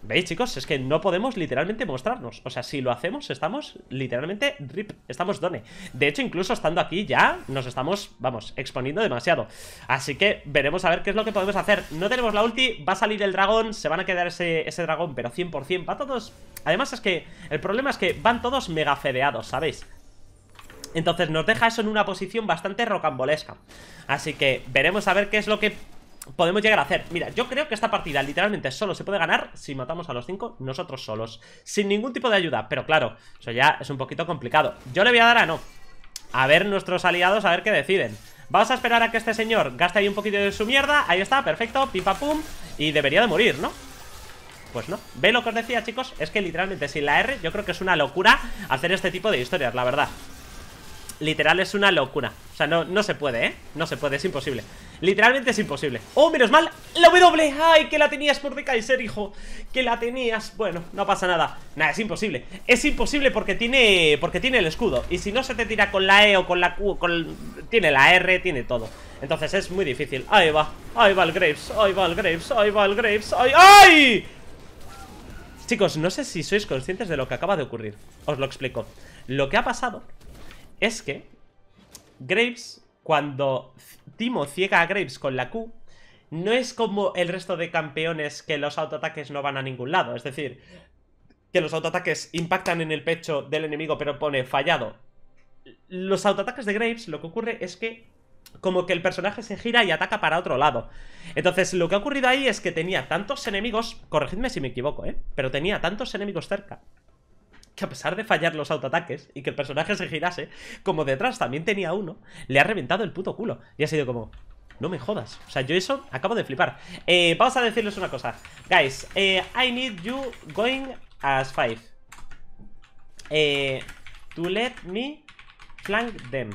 ¿Veis, chicos? Es que no podemos literalmente mostrarnos. O sea, si lo hacemos, estamos literalmente rip. Estamos done. De hecho, incluso estando aquí ya nos estamos, vamos, exponiendo demasiado. Así que veremos a ver qué es lo que podemos hacer. No tenemos la ulti, va a salir el dragón, se van a quedar ese, dragón, pero 100%. Va todos... Además es que el problema es que van todos mega fedeados, ¿sabéis? Entonces nos deja eso en una posición bastante rocambolesca. Así que veremos a ver qué es lo que podemos llegar a hacer. Mira, yo creo que esta partida literalmente solo se puede ganar si matamos a los cinco nosotros solos. Sin ningún tipo de ayuda. Pero claro, eso ya es un poquito complicado. Yo le voy a dar a no. A ver nuestros aliados, a ver qué deciden. Vamos a esperar a que este señor gaste ahí un poquito de su mierda. Ahí está, perfecto, pipa pum. Y debería de morir, ¿no? Pues no. ¿Ve lo que os decía, chicos? Es que literalmente sin la R yo creo que es una locura hacer este tipo de historias, la verdad literal es una locura O sea, no, no se puede, ¿eh? No se puede, es imposible Literalmente es imposible ¡Oh, menos mal! ¡La W! ¡Ay, que la tenías por de Kaiser, hijo! ¡Que la tenías! Bueno, no pasa nada Nada, es imposible Es imposible porque tiene porque tiene el escudo Y si no se te tira con la E o con la Q con... Tiene la R, tiene todo Entonces es muy difícil Ahí va, ahí va el Graves Ahí va el Graves, ahí va el Graves ¡Ay! ¡Ay! Chicos, no sé si sois conscientes de lo que acaba de ocurrir Os lo explico Lo que ha pasado es que Graves, cuando Timo ciega a Graves con la Q, no es como el resto de campeones que los autoataques no van a ningún lado. Es decir, que los autoataques impactan en el pecho del enemigo pero pone fallado. Los autoataques de Graves lo que ocurre es que como que el personaje se gira y ataca para otro lado. Entonces lo que ha ocurrido ahí es que tenía tantos enemigos, corregidme si me equivoco, ¿eh? pero tenía tantos enemigos cerca que a pesar de fallar los autoataques y que el personaje se girase, como detrás también tenía uno, le ha reventado el puto culo. Y ha sido como, no me jodas. O sea, yo eso acabo de flipar. Eh, vamos a decirles una cosa. Guys, eh, I need you going as five. Eh, to let me flank them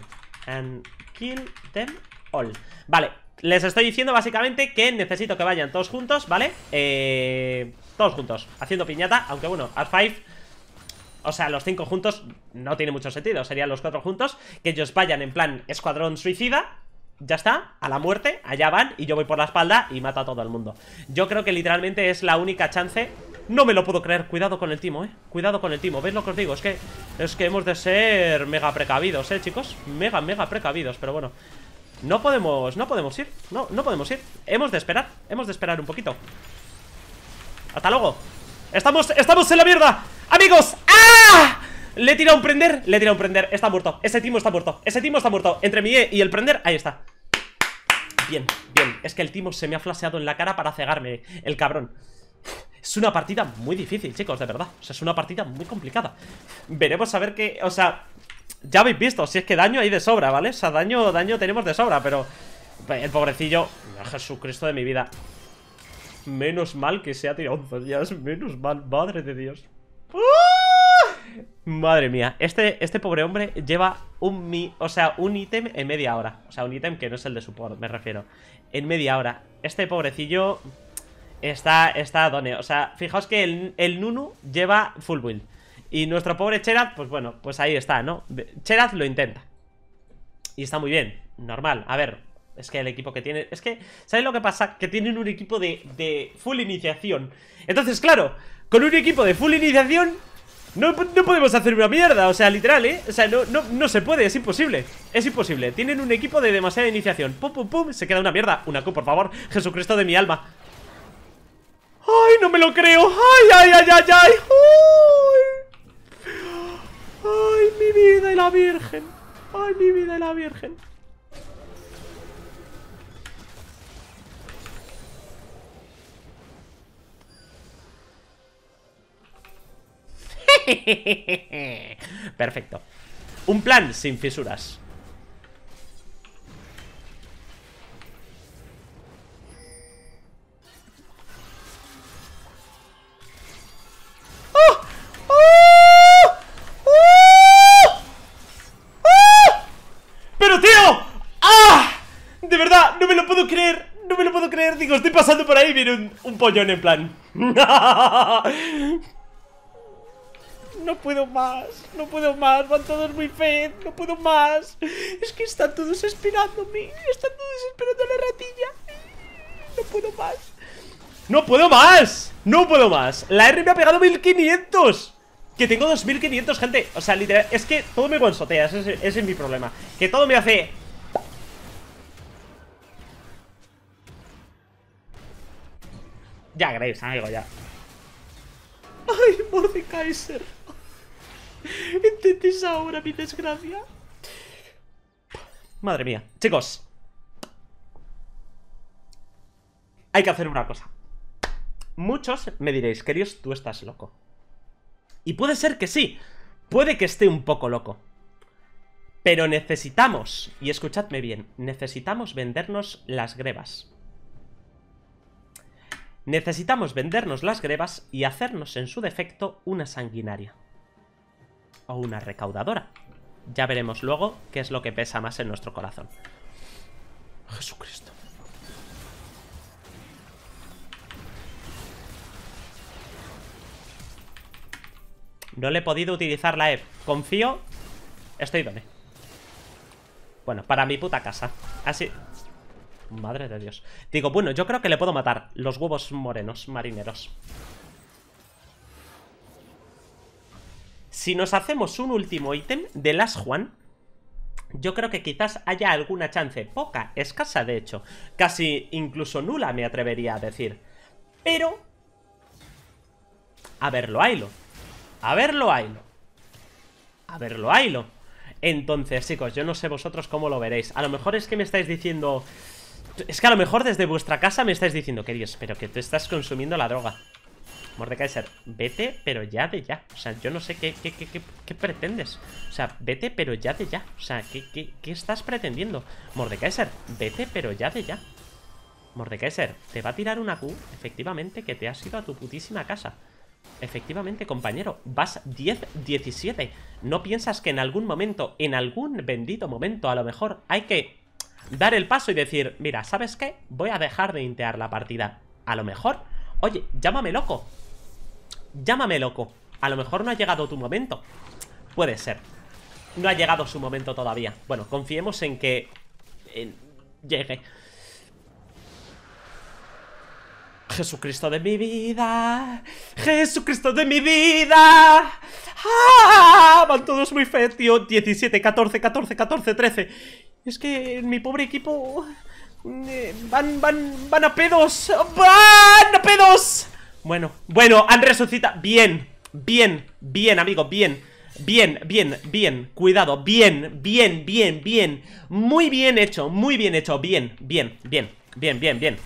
and kill them all. Vale, les estoy diciendo básicamente que necesito que vayan todos juntos, ¿vale? Eh, todos juntos, haciendo piñata, aunque bueno, as five o sea, los cinco juntos no tiene mucho sentido, serían los cuatro juntos, que ellos vayan en plan escuadrón suicida, ya está, a la muerte, allá van y yo voy por la espalda y mato a todo el mundo. Yo creo que literalmente es la única chance... No me lo puedo creer, cuidado con el timo, eh Cuidado con el timo, ¿veis lo que os digo? Es que, es que hemos de ser mega precavidos, eh, chicos Mega, mega precavidos, pero bueno No podemos, no podemos ir No, no podemos ir, hemos de esperar Hemos de esperar un poquito Hasta luego Estamos, estamos en la mierda Amigos, le he tirado un prender, le he tirado un prender Está muerto, ese timo está muerto, ese timo está muerto Entre mi E y el prender, ahí está Bien, bien, es que el timo se me ha flaseado en la cara para cegarme El cabrón es una partida muy difícil, chicos, de verdad O sea, es una partida muy complicada Veremos a ver qué, o sea Ya habéis visto, si es que daño hay de sobra, ¿vale? O sea, daño, daño tenemos de sobra, pero El pobrecillo, Jesucristo de mi vida Menos mal que se ha tirado Menos mal, madre de Dios ¡Uh! Madre mía, este, este pobre hombre lleva un o sea, un ítem en media hora. O sea, un ítem que no es el de support, me refiero. En media hora. Este pobrecillo está, está O sea, fijaos que el, el Nunu lleva full build. Y nuestro pobre cheraz pues bueno, pues ahí está, ¿no? cheraz lo intenta. Y está muy bien, normal. A ver, es que el equipo que tiene... Es que, ¿sabéis lo que pasa? Que tienen un equipo de, de full iniciación. Entonces, claro, con un equipo de full iniciación no, podemos hacer una mierda, o sea, literal, ¿eh? O sea, no, no, se puede, es imposible Es imposible, tienen un equipo de demasiada iniciación Pum, pum, pum, se queda una mierda Una Q, por favor, Jesucristo de mi alma ¡Ay, no me lo creo! ¡Ay, ay, ay, ay, ay! ¡Ay, ay mi vida y la Virgen! ¡Ay, mi vida y la Virgen! Perfecto. Un plan sin fisuras. ¡Oh! ¡Oh! ¡Oh! ¡Pero tío! ¡ah! De verdad, no me lo puedo creer. No me lo puedo creer, Digo, estoy pasando por ahí y viene un, pollo pollón en plan. No puedo más, no puedo más, van todos muy fe, no puedo más. Es que están todos esperándome, están todos esperando a la ratilla. No puedo más. ¡No puedo más! ¡No puedo más! La R me ha pegado 1500. Que tengo 2500, gente. O sea, literal, es que todo me guansotea, ese, es mi problema. Que todo me hace... Ya, Graves, amigo, ya. ¡Ay, Mordekaiser! ¿Entendéis ahora mi desgracia? Madre mía. Chicos. Hay que hacer una cosa. Muchos me diréis, queridos, tú estás loco. Y puede ser que sí. Puede que esté un poco loco. Pero necesitamos, y escuchadme bien, necesitamos vendernos las grebas. Necesitamos vendernos las grebas y hacernos en su defecto una sanguinaria o una recaudadora. Ya veremos luego qué es lo que pesa más en nuestro corazón. Jesucristo. No le he podido utilizar la E. Confío. Estoy donde Bueno, para mi puta casa. Así... Ah, Madre de Dios. Digo, bueno, yo creo que le puedo matar los huevos morenos, marineros. Si nos hacemos un último ítem de Last Juan, yo creo que quizás haya alguna chance, poca, escasa de hecho, casi incluso nula me atrevería a decir. Pero... A verlo, Ailo. A verlo, Ailo. A verlo, Ailo. Entonces, chicos, yo no sé vosotros cómo lo veréis. A lo mejor es que me estáis diciendo... Es que a lo mejor desde vuestra casa me estáis diciendo, queridos, pero que tú estás consumiendo la droga. Mordekaiser, vete, pero ya de ya. O sea, yo no sé qué, qué, pretendes. O sea, vete, pero ya de ya. O sea, ¿qué, qué, qué estás pretendiendo? Mordekaiser, vete, pero ya de ya. Mordekaiser, te va a tirar una Q, efectivamente, que te has ido a tu putísima casa. Efectivamente, compañero, vas 10-17. ¿No piensas que en algún momento, en algún bendito momento, a lo mejor hay que dar el paso y decir, mira, ¿sabes qué? Voy a dejar de intear la partida. A lo mejor, oye, llámame loco, Llámame loco. A lo mejor no ha llegado tu momento. Puede ser. No ha llegado su momento todavía. Bueno, confiemos en que... En... llegue. Jesucristo de mi vida, Jesucristo de mi vida. Ah, van todos muy fe, tío. 17, 14, 14, 14, 13. Es que mi pobre equipo... Eh, van, van, van a pedos. ¡Van a pedos! Bueno, bueno, han resucitado Bien, bien, bien, amigo, bien Bien, bien, bien, cuidado Bien, bien, bien, bien Muy bien hecho, muy bien hecho Bien, bien, bien, bien, bien, bien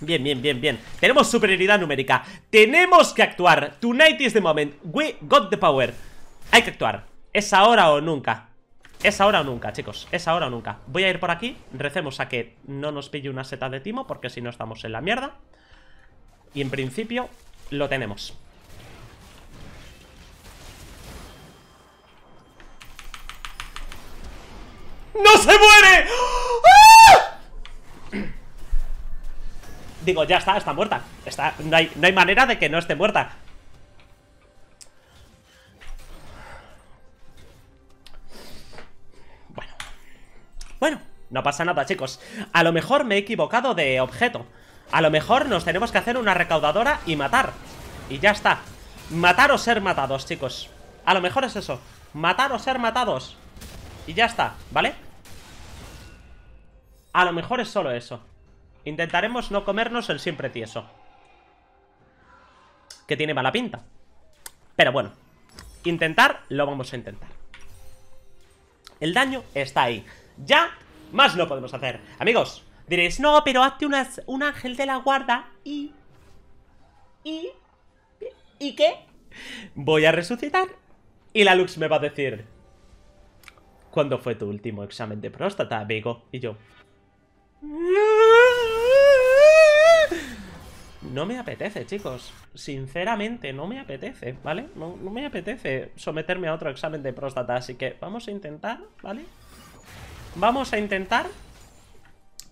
Bien, bien, bien, bien Tenemos superioridad numérica Tenemos que actuar Tonight is the moment We got the power Hay que actuar Es ahora o nunca es ahora o nunca, chicos, es ahora o nunca Voy a ir por aquí, recemos a que no nos pille una seta de timo Porque si no estamos en la mierda y en principio lo tenemos. ¡No se muere! ¡Ah! Digo, ya está, está muerta. Está, no, hay, no hay manera de que no esté muerta. Bueno. Bueno, no pasa nada, chicos. A lo mejor me he equivocado de objeto. A lo mejor nos tenemos que hacer una recaudadora y matar. Y ya está. Matar o ser matados, chicos. A lo mejor es eso. Matar o ser matados. Y ya está, ¿vale? A lo mejor es solo eso. Intentaremos no comernos el siempre tieso. Que tiene mala pinta. Pero bueno. Intentar, lo vamos a intentar. El daño está ahí. Ya, más no podemos hacer. Amigos, Diréis, no, pero hazte un ángel de la guarda y... ¿Y? ¿Y qué? Voy a resucitar y la Lux me va a decir... ¿Cuándo fue tu último examen de próstata, amigo? Y yo... No me apetece, chicos. Sinceramente, no me apetece, ¿vale? no, me apetece someterme a otro examen de próstata, así que vamos a intentar, ¿vale? Vamos a intentar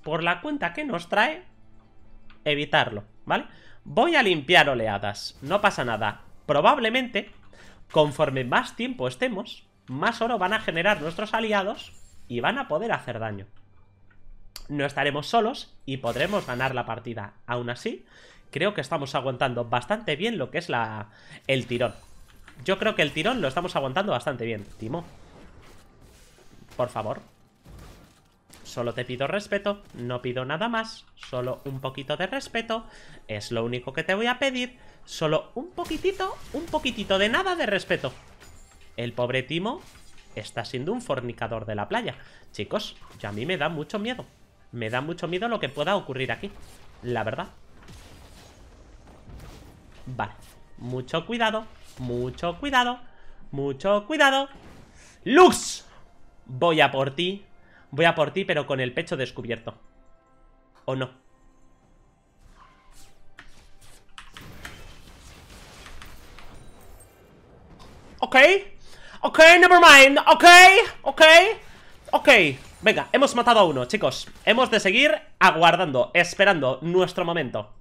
por la cuenta que nos trae, evitarlo, ¿vale? Voy a limpiar oleadas, no pasa nada. Probablemente, conforme más tiempo estemos, más oro van a generar nuestros aliados y van a poder hacer daño. No estaremos solos y podremos ganar la partida. Aún así, creo que estamos aguantando bastante bien lo que es la el tirón. Yo creo que el tirón lo estamos aguantando bastante bien. Timo. Por favor. Solo te pido respeto, no pido nada más, solo un poquito de respeto, es lo único que te voy a pedir, solo un poquitito, un poquitito de nada de respeto. El pobre Timo está siendo un fornicador de la playa. Chicos, ya a mí me da mucho miedo. Me da mucho miedo lo que pueda ocurrir aquí, la verdad. Vale, mucho cuidado, mucho cuidado, mucho cuidado. ¡Lux! Voy a por ti, Voy a por ti, pero con el pecho descubierto. ¿O no? Ok. Ok, never mind. Ok, ok, ok. Venga, hemos matado a uno, chicos. Hemos de seguir aguardando, esperando nuestro momento.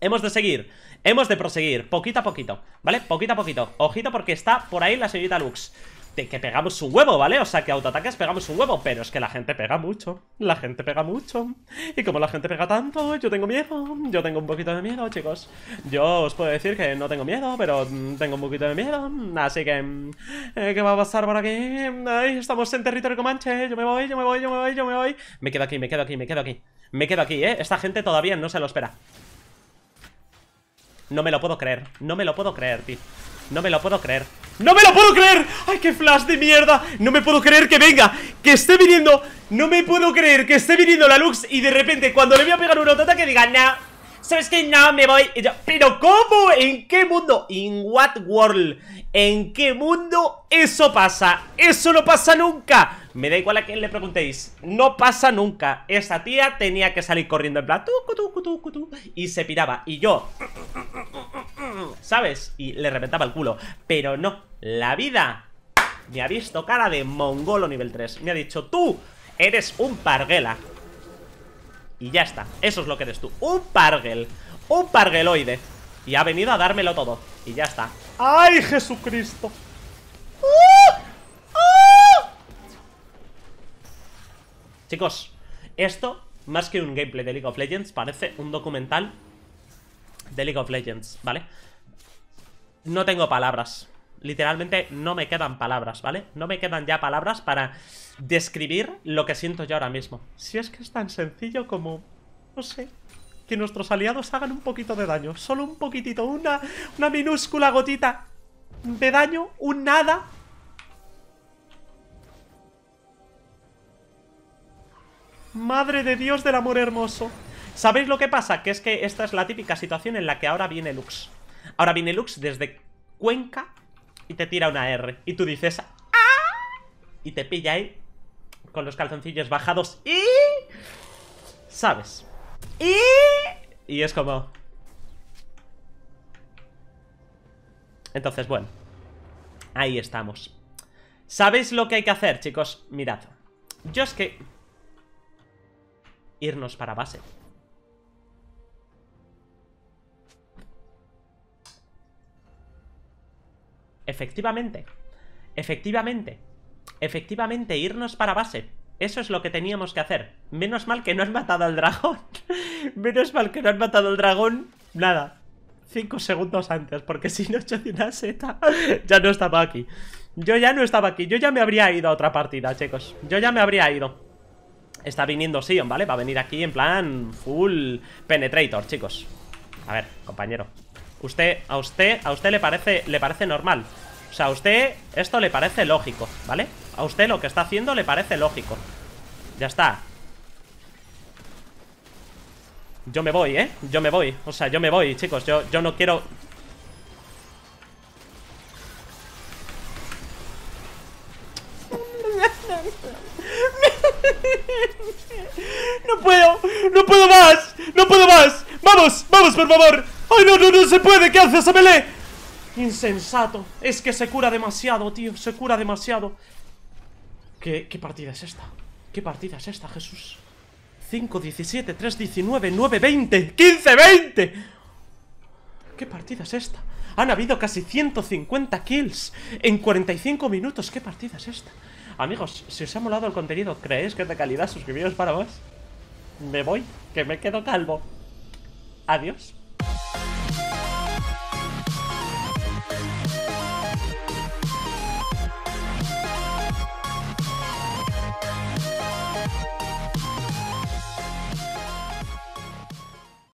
Hemos de seguir, hemos de proseguir, poquito a poquito, ¿vale? Poquito a poquito. Ojito porque está por ahí la señorita Lux de que pegamos un huevo, ¿vale? O sea, que autoataques pegamos un huevo, pero es que la gente pega mucho. La gente pega mucho. Y como la gente pega tanto, yo tengo miedo. Yo tengo un poquito de miedo, chicos. Yo os puedo decir que no tengo miedo, pero mm, tengo un poquito de miedo. Así que... Mm, eh, ¿Qué va a pasar por aquí? Ay, estamos en territorio comanche. Yo me voy, yo me voy, yo me voy, yo me voy. Me quedo aquí, me quedo aquí, me quedo aquí. Me quedo aquí, ¿eh? Esta gente todavía no se lo espera. No me lo puedo creer. No me lo puedo creer, tío. No me lo puedo creer ¡No me lo puedo creer! ¡Ay, qué flash de mierda! No me puedo creer que venga Que esté viniendo No me puedo creer que esté viniendo la Lux Y de repente cuando le voy a pegar un que diga No, ¿Sabes qué? No, me voy. ¿Pero cómo? ¿En qué mundo? ¿In what world? ¿En qué mundo eso pasa? ¡Eso no pasa nunca! Me da igual a quién le preguntéis. No pasa nunca. Esa tía tenía que salir corriendo en plan... tú, tú, tú! y se piraba. Y yo... ¿sabes? Y le reventaba el culo. Pero no, la vida me ha visto cara de mongolo nivel 3. Me ha dicho, tú eres un parguela. Y ya está, eso es lo que eres tú. Un parguel, un pargueloide. Y ha venido a dármelo todo. Y ya está. ¡Ay, Jesucristo! ¡Ah! ¡Ah! Chicos, esto, más que un gameplay de League of Legends, parece un documental de League of Legends, ¿vale? No tengo palabras. Literalmente no me quedan palabras, ¿vale? No me quedan ya palabras para describir lo que siento yo ahora mismo. Si es que es tan sencillo como... No sé. Que nuestros aliados hagan un poquito de daño. Solo un poquitito. Una, una minúscula gotita de daño. Un nada. Madre de Dios del amor hermoso. ¿Sabéis lo que pasa? Que es que esta es la típica situación en la que ahora viene Lux. Ahora viene Lux desde Cuenca y te tira una R. Y tú dices... Ah", y te pilla ahí con los calzoncillos bajados y... ¿Sabes? Y... Y es como... Entonces, bueno. Ahí estamos. ¿Sabéis lo que hay que hacer, chicos? Mirad. Yo es que... Irnos para base. Efectivamente. Efectivamente. Efectivamente, irnos para base. Eso es lo que teníamos que hacer. Menos mal que no han matado al dragón. Menos mal que no has matado al dragón. Nada. Cinco segundos antes, porque si no hecho de una seta, ya no estaba aquí. Yo ya no estaba aquí. Yo ya me habría ido a otra partida, chicos. Yo ya me habría ido. Está viniendo Sion, ¿vale? Va a venir aquí en plan full penetrator, chicos. A ver, compañero. Usted, a usted, a usted le parece, le parece normal O sea, a usted esto le parece lógico, ¿vale? A usted lo que está haciendo le parece lógico Ya está Yo me voy, ¿eh? Yo me voy, o sea, yo me voy, chicos Yo, yo no quiero... No puedo, no puedo más No puedo más, vamos, vamos, por favor ¡Ay, no, no, no se puede! ¿Qué haces, Amelé? Insensato. Es que se cura demasiado, tío. Se cura demasiado. ¿Qué, partida es esta? ¿Qué partida es esta, Jesús? 5, 17, 3, 19, 9, 20, 15, 20. ¿Qué partida es esta? Han habido casi 150 kills en 45 minutos. ¿Qué partida es esta? Amigos, si os ha molado el contenido, ¿creéis que es de calidad? Suscribiros para más. Me voy, que me quedo calvo. Adiós.